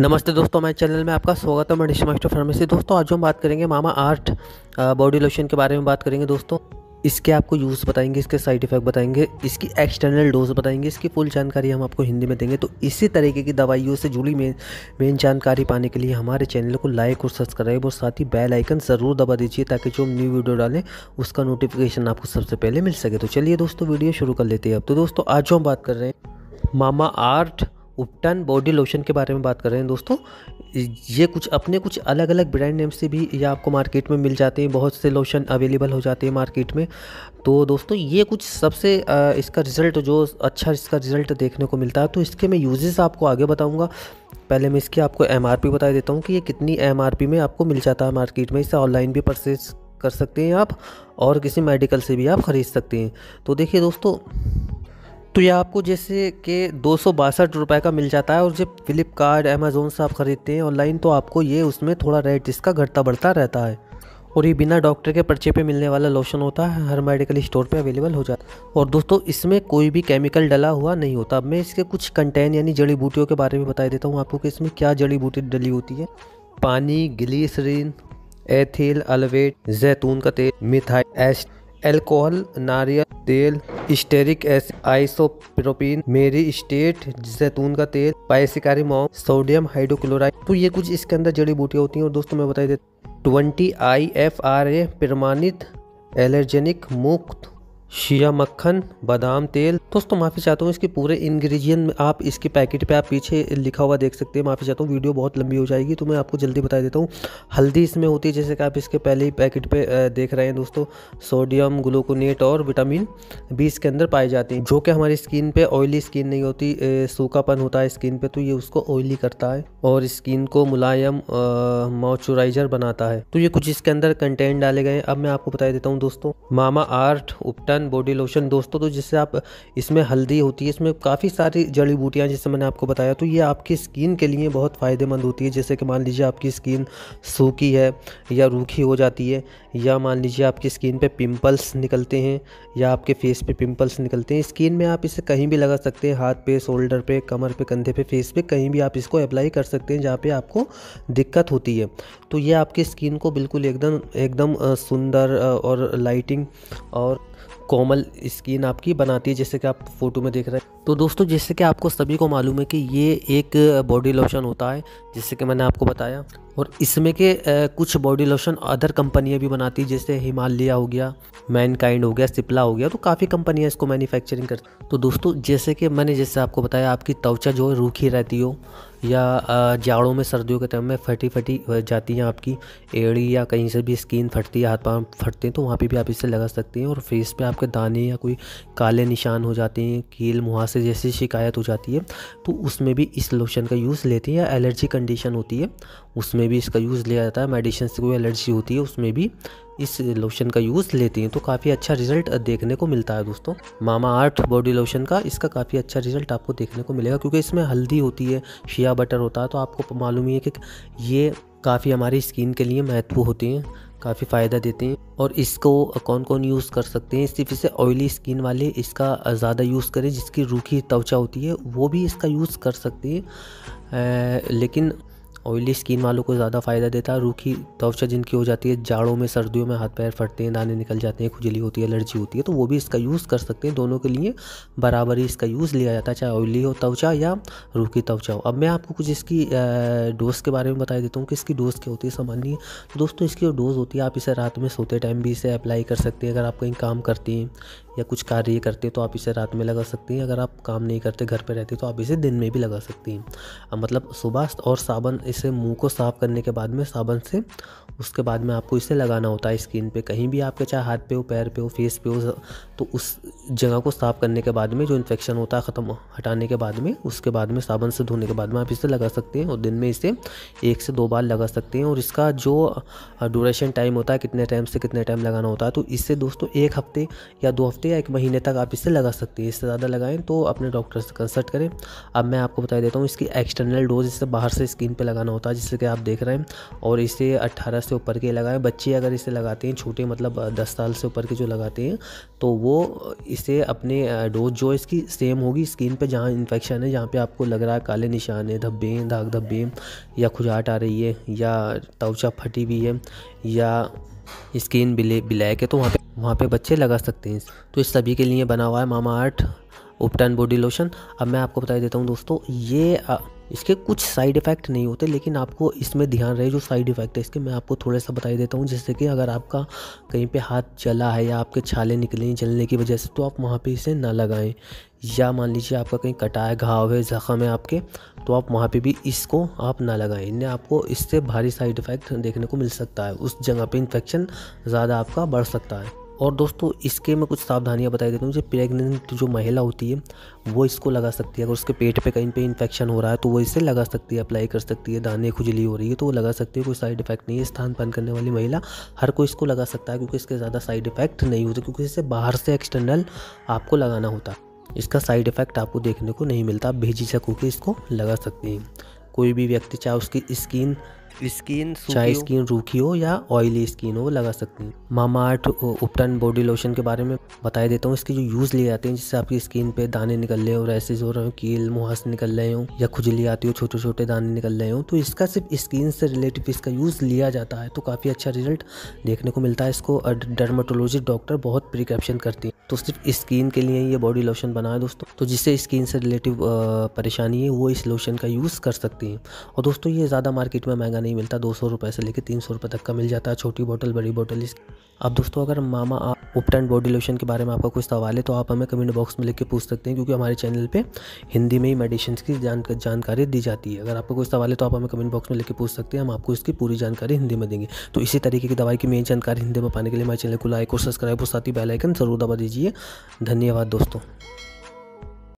नमस्ते दोस्तों मैं चैनल में आपका स्वागत है मैं डिशमास्टर फार्मेसी दोस्तों आज हम बात करेंगे मामा आर्ट बॉडी लोशन के बारे में बात करेंगे दोस्तों इसके आपको यूज़ बताएंगे इसके साइड इफ़ेक्ट बताएंगे इसकी एक्सटर्नल डोज बताएंगे इसकी फुल जानकारी हम आपको हिंदी में देंगे तो इसी तरीके की दवाइयों से जुड़ी मेन मेन जानकारी पाने के लिए हमारे चैनल को लाइक और सब्सक्राइब और साथ ही बेल आइकन ज़रूर दबा दीजिए ताकि जो हम न्यू वीडियो डालें उसका नोटिफिकेशन आपको सबसे पहले मिल सके तो चलिए दोस्तों वीडियो शुरू कर लेते हैं अब तो दोस्तों आज जो हम बात कर रहे हैं मामा आर्ट उपटन बॉडी लोशन के बारे में बात कर रहे हैं दोस्तों ये कुछ अपने कुछ अलग अलग ब्रांड नेम से भी ये आपको मार्केट में मिल जाते हैं बहुत से लोशन अवेलेबल हो जाते हैं मार्केट में तो दोस्तों ये कुछ सबसे इसका रिज़ल्ट जो अच्छा इसका रिज़ल्ट देखने को मिलता है तो इसके मैं यूजेस आपको आगे बताऊँगा पहले मैं इसकी आपको एम बता देता हूँ कि ये कितनी एम में आपको मिल जाता है मार्केट में इसे ऑनलाइन भी परचेज कर सकते हैं आप और किसी मेडिकल से भी आप ख़रीद सकते हैं तो देखिए दोस्तों तो ये आपको जैसे कि दो सौ बासठ रुपये का मिल जाता है और जब फ्लिपकार्ट अमेज़ोन से आप ख़रीदते हैं ऑनलाइन तो आपको ये उसमें थोड़ा रेट इसका घटता बढ़ता रहता है और ये बिना डॉक्टर के पर्चे पे मिलने वाला लोशन होता है हर मेडिकल स्टोर पे अवेलेबल हो जाता है और दोस्तों इसमें कोई भी केमिकल डला हुआ नहीं होता अब मैं इसके कुछ कंटेन यानी जड़ी बूटियों के बारे में बता देता हूँ आपको कि इसमें क्या जड़ी बूटी डली होती है पानी ग्लीसरीन एथिल अलवेट जैतून का तेल मिथाई एस्ट एल्कोहल नारियल तेल स्टेरिक एस आइसोप्रोपिन मेरी स्टेट जैतून का तेल पायसिकारी मॉम सोडियम हाइड्रोक्लोराइड तो ये कुछ इसके अंदर जड़ी बूटियाँ होती हैं और दोस्तों मैं बताई देता twenty I F R A प्रमाणित एलर्जेनिक मुक्त शिया मक्खन बादाम तेल दोस्तों माफ़ी चाहता हूँ इसके पूरे इंग्रेडिएंट में आप इसके पैकेट पे आप पीछे लिखा हुआ देख सकते हैं माफ़ी चाहता हूँ वीडियो बहुत लंबी हो जाएगी तो मैं आपको जल्दी बता देता हूँ हल्दी इसमें होती है जैसे कि आप इसके पहले ही पैकेट पे देख रहे हैं दोस्तों सोडियम ग्लूकोनेट और विटामिन बी इसके अंदर पाए जाते हैं जो कि हमारी स्किन पर ऑयली स्किन नहीं होती सूखापन होता है स्किन पर तो ये उसको ऑयली करता है और स्किन को मुलायम मॉइस्चराइजर बनाता है तो ये कुछ इसके अंदर कंटेंट डाले गए अब मैं आपको बता देता हूँ दोस्तों Mamaearth ubtan body lotion दोस्तों तो जिससे आप इसमें हल्दी होती है इसमें काफ़ी सारी जड़ी बूटियाँ जैसे मैंने आपको बताया तो ये आपकी स्किन के लिए बहुत फ़ायदेमंद होती है जैसे कि मान लीजिए आपकी स्किन सूखी है या रूखी हो जाती है या मान लीजिए आपकी स्किन पे पिंपल्स निकलते हैं या आपके फेस पे पिंपल्स निकलते हैं स्किन में आप इसे कहीं भी लगा सकते हैं हाथ पे शोल्डर पे कमर पे कंधे पे फेस पे कहीं भी आप इसको अप्लाई कर सकते हैं जहाँ पे आपको दिक्कत होती है तो ये आपकी स्किन को बिल्कुल एकदम एकदम सुंदर और लाइटिंग और कोमल स्किन आपकी बनाती है जैसे कि आप फोटो में देख रहे हैं तो दोस्तों जैसे कि आपको सभी को मालूम है कि ये एक बॉडी लोशन होता है जैसे कि मैंने आपको बताया और इसमें के कुछ बॉडी लोशन अदर कंपनियां भी बनाती हैं जैसे हिमालय हो गया मैन हो गया सिप्ला हो गया तो काफ़ी कंपनियां इसको मैन्युफैक्चरिंग करती तो दोस्तों जैसे कि मैंने जैसे आपको बताया आपकी त्वचा जो है रूखी रहती हो या जाड़ों में सर्दियों के टाइम में फटी फटी जाती हैं आपकी एड़ी या कहीं से भी स्किन फटती है हाथ पाँव फटते हैं तो वहाँ पे भी आप इसे लगा सकते हैं और फेस पे आपके दाने या कोई काले निशान हो जाते हैं कील मुहासे जैसी शिकायत हो जाती है तो उसमें भी इस लोशन का यूज़ लेते हैं या एलर्जी कंडीशन होती है उसमें में भी इसका यूज़ लिया जाता है मेडिसिन से कोई एलर्जी होती है उसमें भी इस लोशन का यूज़ लेती हैं तो काफ़ी अच्छा रिजल्ट देखने को मिलता है दोस्तों मामा आर्थ बॉडी लोशन का इसका काफ़ी अच्छा रिजल्ट आपको देखने को मिलेगा क्योंकि इसमें हल्दी होती है शिया बटर होता है तो आपको मालूम ही है कि ये काफ़ी हमारी स्किन के लिए महत्व होती हैं काफ़ी फ़ायदा देते हैं और इसको कौन कौन यूज़ कर सकते हैं सिर्फ इसे ऑयली स्किन वाले इसका ज़्यादा यूज़ करें जिसकी रूखी त्वचा होती है वो भी इसका यूज़ कर सकते हैं लेकिन ऑयली स्किन वालों को ज़्यादा फ़ायदा देता है रूखी त्वचा जिनकी हो जाती है जाड़ों में सर्दियों में हाथ पैर फटते हैं दाने निकल जाते हैं खुजली होती है एलर्जी होती है तो वो भी इसका यूज़ कर सकते हैं दोनों के लिए बराबर ही इसका यूज़ लिया जाता है चाहे ऑयली हो त्वचा या रूखी तवचा हो अब मैं आपको कुछ इसकी डोज़ के बारे में बता देता हूँ कि इसकी डोज़ क्या होती है सामान्य तो दोस्तों इसकी डोज़ होती है आप इसे रात में सोते टाइम भी इसे अप्लाई कर सकते हैं अगर आप कहीं काम करते हैं या कुछ कार्य करते हो तो आप इसे रात में लगा सकते हैं अगर आप काम नहीं करते घर पर रहते तो आप इसे दिन में भी लगा सकते हैं अब मतलब सुबह और साबन इसे मुंह को साफ़ करने के बाद में साबन से उसके बाद में आपको इसे लगाना होता है स्किन पे कहीं भी आपके चाहे हाथ पे हो पैर पे हो फेस पे हो तो उस जगह को साफ़ करने के बाद में जो इन्फेक्शन होता है ख़त्म हटाने के बाद में उसके बाद में साबन से धोने के बाद में आप इसे लगा सकते हैं और दिन में इसे एक से दो बार लगा सकते हैं और इसका जो ड्यूरेशन टाइम होता है कितने टाइम से कितने टाइम लगाना होता है तो इससे दोस्तों एक हफ्ते या दो हफ्ते सकते या एक महीने तक आप इसे लगा सकते हैं इससे ज़्यादा लगाएं तो अपने डॉक्टर से कंसल्ट करें अब मैं आपको बता देता हूँ इसकी एक्सटर्नल डोज इसे बाहर से स्किन पर लगाना होता है जिससे कि आप देख रहे हैं और इसे अट्ठारह से ऊपर के लगाएं बच्चे अगर इसे लगाते हैं छोटे मतलब दस साल से ऊपर के जो लगाते हैं तो वो इसे अपने डोज जो इसकी सेम होगी स्किन पर जहाँ इन्फेक्शन है जहाँ पर आपको लग रहा है काले निशान है धब्बे हैं धब्बे या खुजाहट आ रही है या तवचा फटी हुई है या स्क्रीन ब्लैक है तो वहाँ पे वहाँ पे बच्चे लगा सकते हैं तो इस सभी के लिए बना हुआ है मामा आर्ट उपटन बॉडी लोशन अब मैं आपको बता देता हूँ दोस्तों ये इसके कुछ साइड इफ़ेक्ट नहीं होते लेकिन आपको इसमें ध्यान रहे जो साइड इफ़ेक्ट है इसके मैं आपको थोड़ा सा बताई देता हूँ जैसे कि अगर आपका कहीं पे हाथ जला है या आपके छाले निकले हैं जलने की वजह से तो आप वहाँ पे इसे ना लगाएं या मान लीजिए आपका कहीं कटा है घाव है ज़ख़म है आपके तो आप वहाँ पे भी इसको आप ना लगाएं इन्हें आपको इससे भारी साइड इफ़ेक्ट देखने को मिल सकता है उस जगह पर इन्फेक्शन ज़्यादा आपका बढ़ सकता है और दोस्तों इसके मैं कुछ सावधानियाँ बताई देता हूँ जैसे प्रेग्नेंट जो महिला होती है वो इसको लगा सकती है अगर उसके पेट पे कहीं पे इन्फेक्शन हो रहा है तो वो इसे लगा सकती है अप्लाई कर सकती है दाने खुजली हो रही है तो वो लगा सकती है कोई साइड इफेक्ट नहीं है स्थान पान करने वाली महिला हर कोई इसको लगा सकता है क्योंकि इसके ज़्यादा साइड इफेक्ट नहीं होते क्योंकि इससे बाहर से एक्सटर्नल आपको लगाना होता इसका साइड इफेक्ट आपको देखने को नहीं मिलता आप भेजी सकूँ कि इसको लगा सकती हैं कोई भी व्यक्ति चाहे उसकी स्किन स्किन चाहे स्किन रूखी हो या ऑयली स्किन हो वो लगा सकती हैं मामा उपटन बॉडी लोशन के बारे में बताया देता हूँ इसके जो यूज़ लिए जाते हैं जिससे आपकी स्किन पे दाने निकल रहे हो रैसेज हो रहे हो कील मुहास निकल रहे हो या खुजली आती हो छोटे छोटे दाने निकल रहे हो तो इसका सिर्फ स्किन से रिलेटिव इसका यूज़ लिया जाता है तो काफ़ी अच्छा रिजल्ट देखने को मिलता है इसको डर्माटोलॉजी डॉक्टर बहुत प्रिकॉप्शन करती है तो सिर्फ स्किन के लिए ये बॉडी लोशन बना है दोस्तों तो जिससे स्किन से रिलेटिव परेशानी है वो इस लोशन का यूज़ कर सकती है और दोस्तों ये ज़्यादा मार्केट में महंगा नहीं मिलता दो सौ रुपये से लेकर तीन सौ रुपये तक का मिल जाता है छोटी बोटल बड़ी बोतल इसकी अब दोस्तों अगर मामा आप उपटन बॉडी लोशन के बारे में आपका कुछ सवाल है तो आप हमें कमेंट बॉक्स में लिख के पूछ सकते हैं क्योंकि हमारे चैनल पे हिंदी में ही मेडिसिन की जान जानकारी दी जाती है अगर आपको कोई सवाल है तो आप हमें कमेंट बॉक्स में लिख के पूछ सकते हैं हम आपको इसकी पूरी जानकारी हिंदी में देंगे तो इसी तरीके की दवाई की मेन जानकारी हिंदी में पाने के लिए हमारे चैनल को लाइक और सब्सक्राइब और साथ ही बेलाइकन जरूर दबा दीजिए धन्यवाद दोस्तों